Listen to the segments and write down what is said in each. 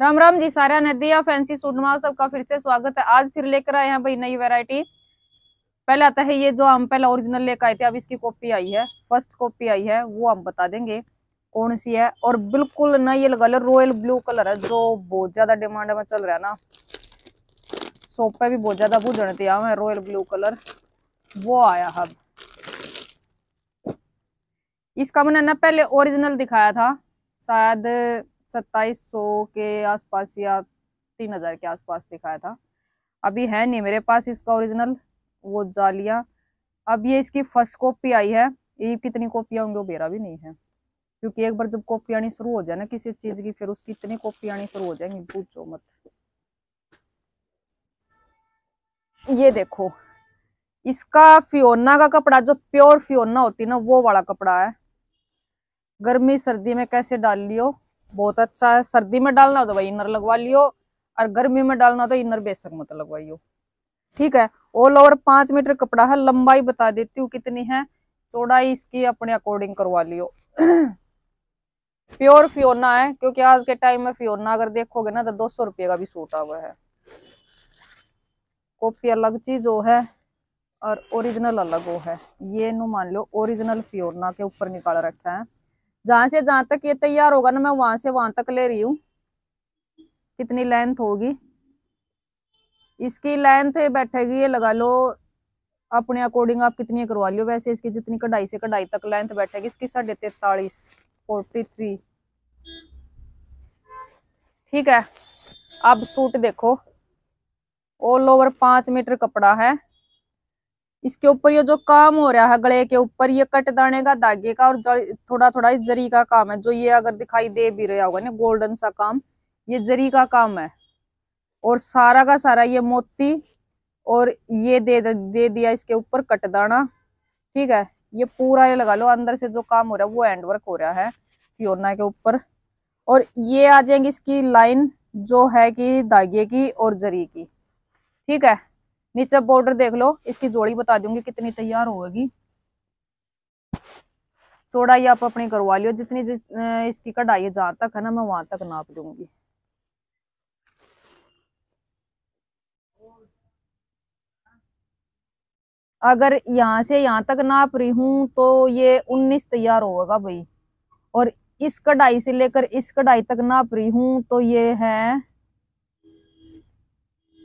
राम राम जी सारा नदिया fancy suit सूटमा सबका फिर से स्वागत है आज फिर लेकर आए हैं भाई नई वेरायटी पहले आता है ये जो हम पहला ओरिजिनल लेकर आए थे अब इसकी कॉपी आई है फर्स्ट कॉपी आई है वो हम बता देंगे कौन सी है और बिल्कुल ना ये लगा लो रॉयल ब्लू कलर है जो बहुत ज्यादा डिमांड में चल रहा है ना सोपे भी बहुत ज्यादा भूजन थे हमें रॉयल ब्लू कलर वो आया अब इसका मैंने ना पहले ओरिजिनल दिखाया था शायद सत्ताईस सौ के आसपास या तीन हज़ार के आसपास दिखाया था अभी है नहीं मेरे पास इसका ओरिजिनल वो जालिया अब ये इसकी फर्स्ट कॉपी आई है ये कितनी कॉपियाँ होंगी वो मेरा भी नहीं है क्योंकि एक बार जब कॉपी आनी शुरू हो जाए ना किसी चीज़ की फिर उसकी इतनी कॉपी आनी शुरू हो जाएंगी पूछो मत ये देखो इसका फियोना का कपड़ा जो प्योर फियोना होती है ना वो वाला कपड़ा है गर्मी सर्दी में कैसे डाल लियो बहुत अच्छा है सर्दी में डालना हो तो भाई इनर लगवा लियो और गर्मी में डालना हो तो इनर बेसक मत लगवाइयो ठीक है ऑल ओवर पांच मीटर कपड़ा है लंबाई बता देती हूँ कितनी है चौड़ाई इसकी अपने अकॉर्डिंग करवा लियो प्योर फियोना है क्योंकि आज के टाइम में फियोना अगर देखोगे ना तो दो सौ रुपये का भी सूट हुआ है कॉपी अलग चीज वो है और ओरिजिनल अलग वो है ये नु मान लो ओरिजिनल फियोना के ऊपर निकाल रखा है जहां से जहां तक ये तैयार होगा ना मैं वहां से वहां तक ले रही हूं कितनी लेंथ होगी इसकी लेंथ बैठेगी ये लगा लो अपने अकॉर्डिंग आप कितनी करवा लियो वैसे इसकी जितनी कढ़ाई से कढ़ाई तक लेंथ बैठेगी इसकी साढ़े तैतालीस फोर्टी थ्री ठीक है अब सूट देखो ऑल ओवर पांच मीटर कपड़ा है इसके ऊपर ये जो काम हो रहा है गले के ऊपर ये कट दाने का धागे का और थोड़ा थोड़ा इस जरी का काम है जो ये अगर दिखाई दे भी रहा होगा ना गोल्डन सा काम ये जरी का काम है और सारा का सारा ये मोती और ये दे दे दिया इसके ऊपर कट दाना ठीक है ये पूरा ये लगा लो अंदर से जो काम हो रहा है वो एंड वर्क हो रहा है फ्योना के ऊपर और ये आ जाएंगी इसकी लाइन जो है कि धागे की और जरी की ठीक है नीचे बॉर्डर देख लो इसकी जोड़ी बता दूंगी कितनी तैयार होगी चौड़ाई आप अपनी करवा लियो जितनी जिस, इसकी कढ़ाई जहां तक है ना मैं वहां तक नाप दूंगी अगर यहां से यहां तक नाप रही हूं तो ये उन्नीस तैयार होगा भाई और इस कढ़ाई से लेकर इस कढ़ाई तक नाप रही हूं तो ये है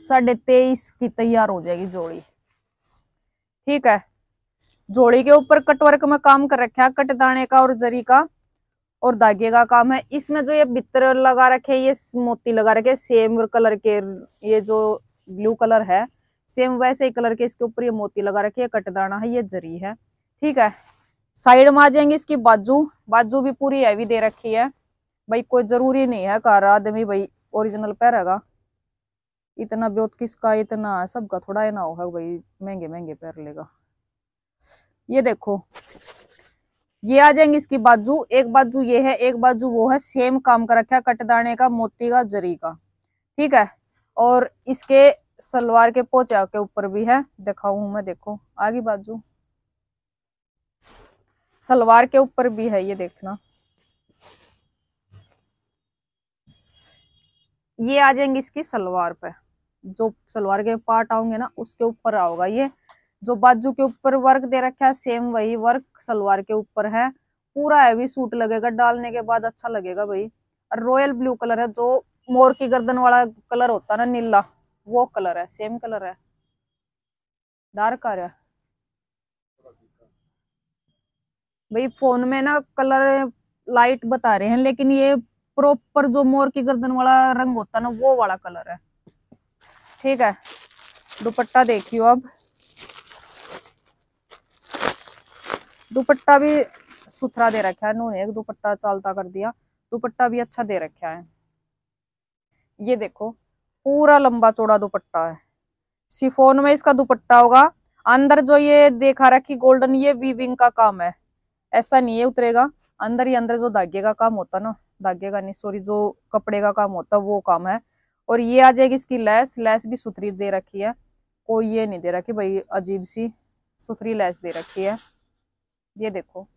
साढ़े तेईस की तैयार हो जाएगी जोड़ी ठीक है जोड़ी के ऊपर कटवर्क में काम कर रखा है कट दाने का और जरी का और धागे का काम है इसमें जो ये बितर लगा रखे ये मोती लगा रखे सेम कलर के ये जो ब्लू कलर है सेम वैसे ही कलर के इसके ऊपर ये मोती लगा रखे है कटदाना है ये जरी है ठीक है साइड में आ जाएंगे इसकी बाजू बाजू भी पूरी हैवी दे रखी है भाई कोई जरूरी नहीं है कार आदमी भाई ओरिजिनल पैरेगा इतना ब्योत किसका इतना है सबका थोड़ा है ना होगा भाई महंगे महंगे पैर लेगा ये देखो ये आ जाएंगे इसकी बाजू एक बाजू ये है एक बाजू वो है सेम काम का रखा है कटदाने का मोती का जरी का ठीक है और इसके सलवार के पोचा के ऊपर भी है दिखाऊ मैं देखो आगे बाजू सलवार के ऊपर भी है ये देखना ये आ जाएंगे इसकी सलवार पे जो सलवार के पार्ट आओगे ना उसके ऊपर आओगा ये जो बाजू के ऊपर वर्क दे रखा है सेम वही वर्क सलवार के ऊपर है पूरा हैवी सूट लगेगा डालने के बाद अच्छा लगेगा भाई रॉयल ब्लू कलर है जो मोर की गर्दन वाला कलर होता है ना नीला वो कलर है सेम कलर है डार्क आ रहा है भाई फोन में ना कलर लाइट बता रहे हैं लेकिन ये प्रॉपर जो मोर की गर्दन वाला रंग होता है ना वो वाला कलर है ठीक है दुपट्टा देखियो अब दुपट्टा भी सुथरा दे रखा है नूने एक दुपट्टा चालता कर दिया दुपट्टा भी अच्छा दे रखा है ये देखो पूरा लंबा चौड़ा दुपट्टा है सिफोन में इसका दुपट्टा होगा अंदर जो ये देखा रखी गोल्डन ये वीविंग का काम है ऐसा नहीं है उतरेगा अंदर ही अंदर जो धागे का काम होता ना धागे का नहीं सॉरी जो कपड़े का काम होता वो काम है और ये आ जाएगी इसकी लैस लैस भी सुथरी दे रखी है कोई ये नहीं दे रखी भाई अजीब सी सुथरी लैस दे रखी है ये देखो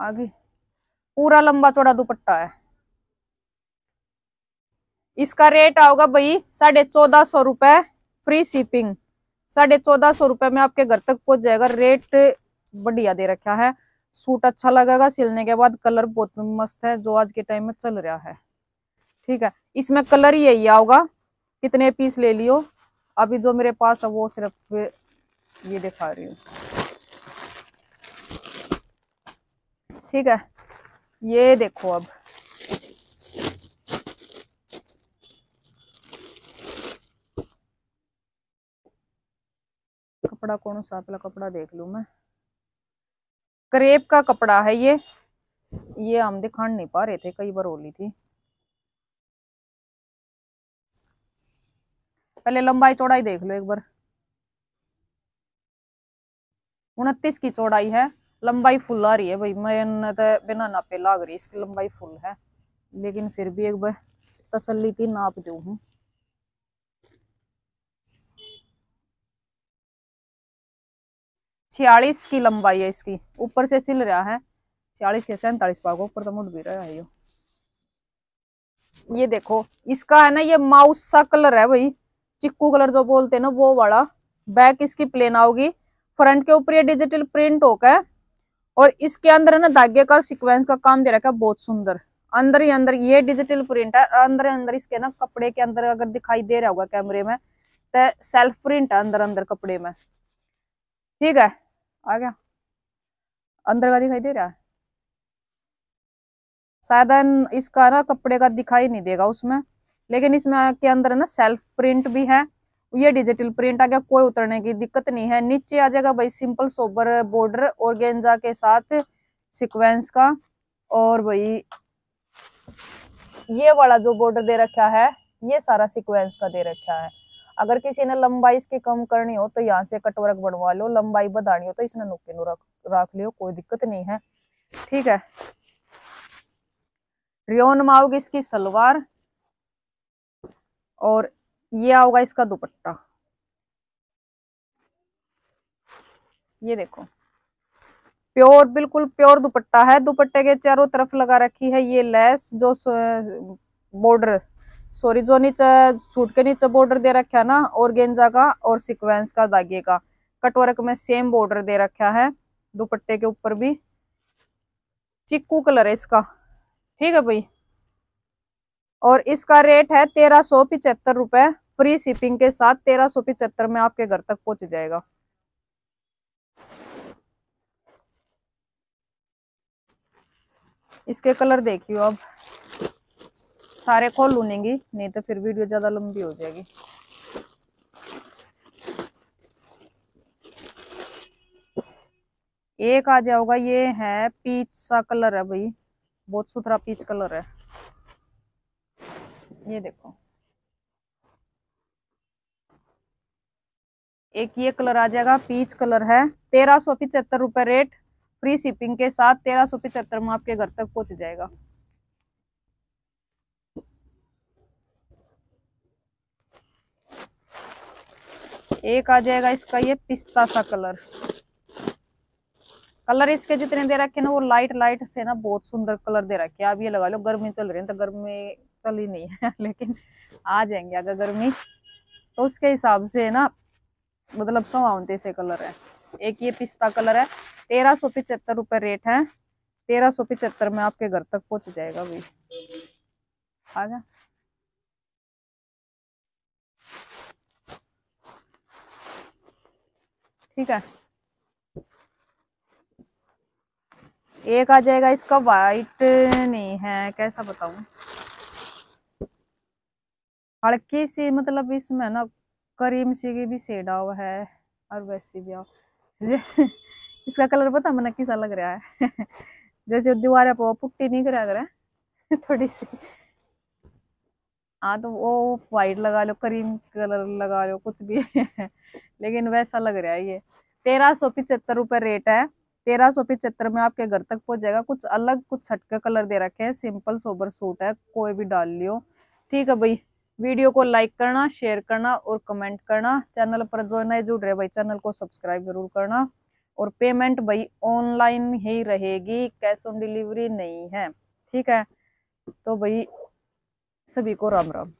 आगे पूरा लंबा चौड़ा दुपट्टा है इसका रेट आओगा भाई साढ़े चौदह सौ रुपए फ्री शिपिंग साढ़े चौदह सौ रुपए में आपके घर तक पहुंच जाएगा रेट बढ़िया दे रखा है सूट अच्छा लगेगा सिलने के बाद कलर बहुत मस्त है जो आज के टाइम में चल रहा है ठीक है इसमें कलर ही यही आओगा कितने पीस ले लियो अभी जो मेरे पास है वो सिर्फ ये दिखा रही हूँ ठीक है ये देखो अब कपड़ा कौन सा पहला कपड़ा देख लू मैं क्रेप का कपड़ा है ये ये हम दिखा नहीं पा रहे थे कई बार होली थी पहले लंबाई चौड़ाई देख लो एक बार उनतीस की चौड़ाई है लंबाई फुल आ रही है भाई मैं तो बिना नापे लाग रही इसकी लंबाई फुल है लेकिन फिर भी एक बार तसल्ली थी नाप दू हूँ छियालीस की लंबाई है इसकी ऊपर से सिल रहा है छियालीस के सैंतालीस पागो ऊपर तो मुड़ भी रहा है ये ये देखो इसका है ना ये माउस सा कलर है भाई चिक्कू कलर जो बोलते हैं ना वो वाला बैक इसकी प्लेन आओगी फ्रंट के ऊपर ये डिजिटल प्रिंट होगा और इसके अंदर है ना धागे का और सिक्वेंस का काम दे रखा है बहुत सुंदर अंदर ही अंदर ये डिजिटल प्रिंट है अंदर अंदर इसके ना कपड़े के अंदर अगर दिखाई दे रहा होगा कैमरे में तो सेल्फ प्रिंट है अंदर अंदर कपड़े में ठीक है आ गया अंदर का दिखाई दे रहा है शायद इसका ना कपड़े का दिखाई नहीं देगा उसमें लेकिन इसमें के अंदर ना सेल्फ प्रिंट भी है ये डिजिटल प्रिंट आ गया कोई उतरने की दिक्कत नहीं है नीचे आ जाएगा भाई सिंपल सोबर बॉर्डर और गेंजा के साथ सिक्वेंस का और भाई ये वाला जो बॉर्डर दे रखा है ये सारा सिक्वेंस का दे रखा है अगर किसी ने लंबाई इसकी कम करनी हो तो यहाँ से कटवर्क बनवा लो लंबाई बढ़ानी हो तो इसने नुके नु रख राख लियो कोई दिक्कत नहीं है ठीक है रियोन आओगी इसकी सलवार और ये आओगा इसका दुपट्टा ये देखो प्योर बिल्कुल प्योर दुपट्टा है दुपट्टे के चारों तरफ लगा रखी है ये लेस जो बॉर्डर सॉरी जो नीचे सूट के नीचे बॉर्डर दे रखा है ना और गेंजा का और सिक्वेंस का धागे का कटवर्क में सेम बॉर्डर दे रखा है दुपट्टे के ऊपर भी चिक्कू कलर है इसका ठीक है भाई और इसका रेट है तेरह सौ पिचहत्तर रुपए फ्री शिपिंग के साथ तेरह सौ पिचहत्तर में आपके घर तक पहुंच जाएगा इसके कलर देखियो अब सारे खोल लूनेगी नहीं तो फिर वीडियो ज़्यादा लंबी हो जाएगी एक आ जाओगा ये है पीच सा कलर है भाई बहुत सुथरा पीच कलर है ये देखो एक ये कलर आ जाएगा पीच कलर है तेरह सौ पिचहत्तर रुपए रेट फ्री शिपिंग के साथ तेरह सौ पिचहत्तर में आपके घर तक पहुंच जाएगा एक आ जाएगा इसका ये पिस्ता सा कलर कलर इसके जितने दे रखे ना वो लाइट लाइट से ना बहुत सुंदर कलर दे रखे आप ये लगा लो गर्मी चल रही है तो गर्मी चल ही नहीं है लेकिन आ जाएंगे अगर गर्मी तो उसके हिसाब से ना मतलब सवाउनते से कलर है एक ये पिस्ता कलर है तेरह सौ पिचहत्तर रुपये रेट है तेरह सौ पिचहत्तर में आपके घर तक पहुंच जाएगा अभी आ गया ठीक है एक आ जाएगा इसका वाइट नहीं है कैसा बताऊं हल्की सी मतलब इसमें ना करीम सी की भी शेड आओ है और वैसी भी आओ इसका कलर पता मैंने किसा लग रहा है जैसे दीवार पर पुट्टी नहीं करा करें थोड़ी सी हाँ तो वो वाइट लगा लो क्रीम कलर लगा लो कुछ भी लेकिन वैसा लग रहा है ये तेरह सौ पिचहत्तर रुपये रेट है तेरह सौ पिचहत्तर में आपके घर तक पहुँच जाएगा कुछ अलग कुछ छटके कलर दे रखे हैं सिंपल सोबर सूट है कोई भी डाल लियो ठीक है भाई वीडियो को लाइक करना शेयर करना और कमेंट करना चैनल पर जो नए जुड़ रहे भाई चैनल को सब्सक्राइब जरूर करना और पेमेंट भाई ऑनलाइन ही रहेगी कैश ऑन डिलीवरी नहीं है ठीक है तो भाई सभी को राम राम